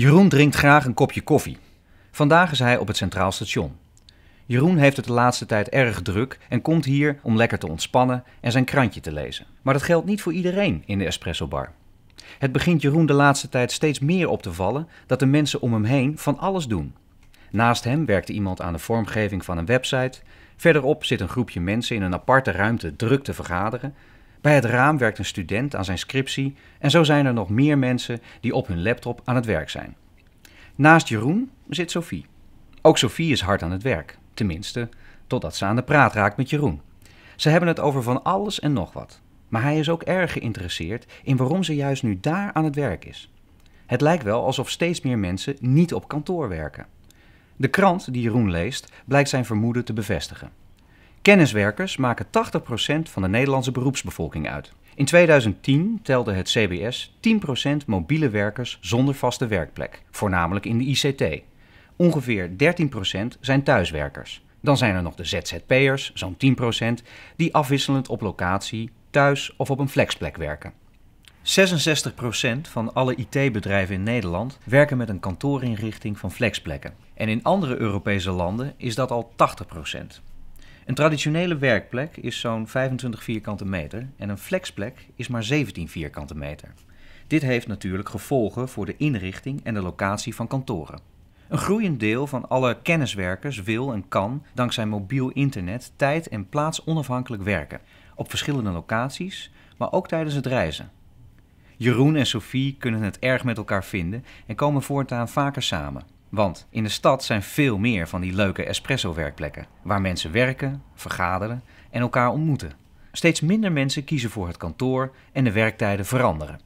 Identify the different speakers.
Speaker 1: Jeroen drinkt graag een kopje koffie. Vandaag is hij op het Centraal Station. Jeroen heeft het de laatste tijd erg druk en komt hier om lekker te ontspannen en zijn krantje te lezen. Maar dat geldt niet voor iedereen in de espresso bar. Het begint Jeroen de laatste tijd steeds meer op te vallen dat de mensen om hem heen van alles doen. Naast hem werkte iemand aan de vormgeving van een website. Verderop zit een groepje mensen in een aparte ruimte druk te vergaderen. Bij het raam werkt een student aan zijn scriptie en zo zijn er nog meer mensen die op hun laptop aan het werk zijn. Naast Jeroen zit Sophie. Ook Sophie is hard aan het werk, tenminste, totdat ze aan de praat raakt met Jeroen. Ze hebben het over van alles en nog wat, maar hij is ook erg geïnteresseerd in waarom ze juist nu daar aan het werk is. Het lijkt wel alsof steeds meer mensen niet op kantoor werken. De krant die Jeroen leest blijkt zijn vermoeden te bevestigen. Kenniswerkers maken 80% van de Nederlandse beroepsbevolking uit. In 2010 telde het CBS 10% mobiele werkers zonder vaste werkplek, voornamelijk in de ICT. Ongeveer 13% zijn thuiswerkers. Dan zijn er nog de ZZP'ers, zo'n 10%, die afwisselend op locatie, thuis of op een flexplek werken. 66% van alle IT-bedrijven in Nederland werken met een kantoorinrichting van flexplekken. En in andere Europese landen is dat al 80%. Een traditionele werkplek is zo'n 25 vierkante meter en een flexplek is maar 17 vierkante meter. Dit heeft natuurlijk gevolgen voor de inrichting en de locatie van kantoren. Een groeiend deel van alle kenniswerkers wil en kan dankzij mobiel internet tijd en plaats onafhankelijk werken, op verschillende locaties, maar ook tijdens het reizen. Jeroen en Sophie kunnen het erg met elkaar vinden en komen voortaan vaker samen. Want in de stad zijn veel meer van die leuke espresso-werkplekken, waar mensen werken, vergaderen en elkaar ontmoeten. Steeds minder mensen kiezen voor het kantoor en de werktijden veranderen.